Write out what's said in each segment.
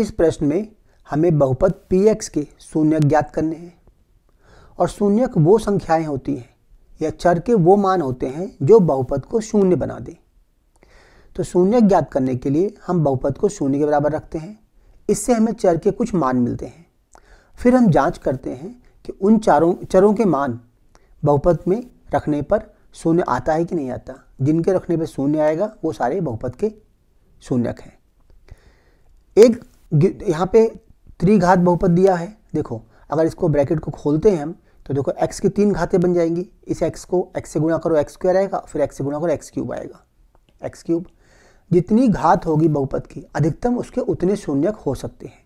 इस प्रश्न में हमें बहुपद पी एक्स के शून्य ज्ञात करने हैं और शून्यक वो संख्याएं होती हैं या चर के वो मान होते हैं जो बहुपद को शून्य बना दें तो शून्य ज्ञात करने के लिए हम बहुपद को शून्य के बराबर रखते हैं इससे हमें चर के कुछ मान मिलते हैं फिर हम जांच करते हैं कि उन चारों चरों के मान बहुपद में रखने पर शून्य आता है कि नहीं आता जिनके रखने पर शून्य आएगा वो सारे बहुपद के शून्यक हैं एक यहाँ पे थ्री घात बहुपद दिया है देखो अगर इसको ब्रैकेट को खोलते हैं हम तो देखो एक्स की तीन घातें बन जाएंगी इस एक्स को एक्स से गुणा करो एक्स स्क्वायर आएगा फिर एक्स से गुणा करो एक्स क्यूब आएगा एक्स क्यूब जितनी घात होगी बहुपद की अधिकतम उसके उतने शून्यक हो सकते हैं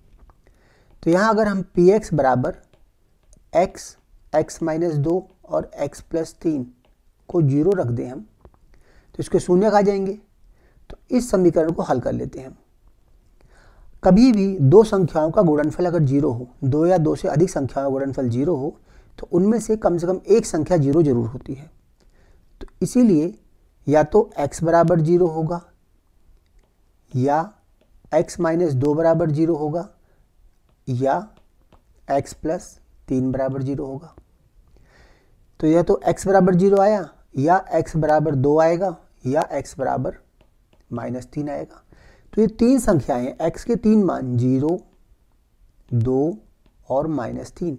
तो यहाँ अगर हम पी एक्स बराबर एक्स एक्स माइनस दो और एक्स प्लस तीन को जीरो रख दें हम तो इसके शून्यक आ जाएंगे तो इस समीकरण को हल कर लेते हैं हम कभी भी दो संख्याओं का गुणनफल अगर जीरो हो दो या दो से अधिक संख्याओं का गुणनफल जीरो हो तो उनमें से कम से कम एक संख्या जीरो जरूर होती है तो इसीलिए या तो x बराबर जीरो होगा या x माइनस दो बराबर जीरो होगा या x प्लस तीन बराबर जीरो होगा तो या तो x बराबर जीरो आया या x बराबर दो आएगा या x बराबर माइनस तीन आएगा तो ये तीन संख्याएं x एक्स के तीन मान जीरो दो और माइनस तीन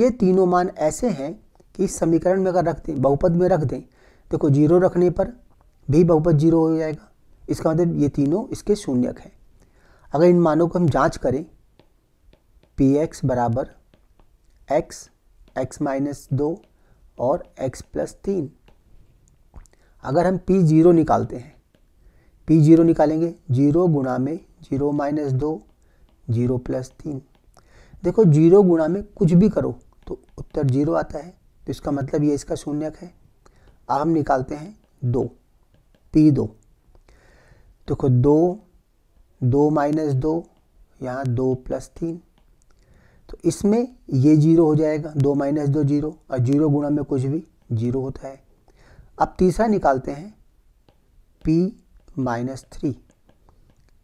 ये तीनों मान ऐसे हैं कि इस समीकरण में अगर रख दें बहुपद में रख दें देखो जीरो रखने पर भी बहुपद जीरो हो जाएगा इसका मतलब ये तीनों इसके शून्यक हैं अगर इन मानों को हम जांच करें पी एक्स बराबर एक्स एक्स माइनस दो और एक्स प्लस तीन अगर हम पी जीरो निकालते हैं पी जीरो निकालेंगे जीरो गुणा में जीरो माइनस दो जीरो प्लस तीन देखो जीरो गुणा में कुछ भी करो तो उत्तर जीरो आता है तो इसका मतलब ये इसका शून्यक है अब हम निकालते हैं दो पी दो देखो दो दो माइनस दो यहाँ दो प्लस तीन तो इसमें ये जीरो हो जाएगा दो माइनस दो जीरो और जीरो गुणा में कुछ भी जीरो होता है अब तीसरा निकालते हैं पी माइनस थ्री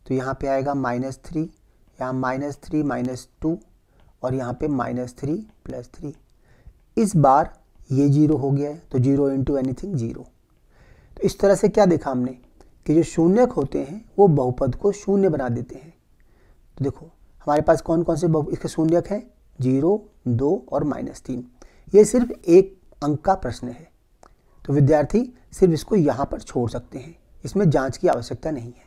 तो यहाँ पे आएगा माइनस थ्री यहाँ माइनस थ्री माइनस टू और यहाँ पे माइनस थ्री प्लस थ्री इस बार ये जीरो हो गया है तो जीरो इंटू एनीथिंग जीरो तो इस तरह से क्या देखा हमने कि जो शून्यक होते हैं वो बहुपद को शून्य बना देते हैं तो देखो हमारे पास कौन कौन से इसके शून्यक हैं जीरो दो और माइनस तीन ये सिर्फ एक अंक का प्रश्न है तो विद्यार्थी सिर्फ इसको यहाँ पर छोड़ सकते हैं इसमें जांच की आवश्यकता नहीं है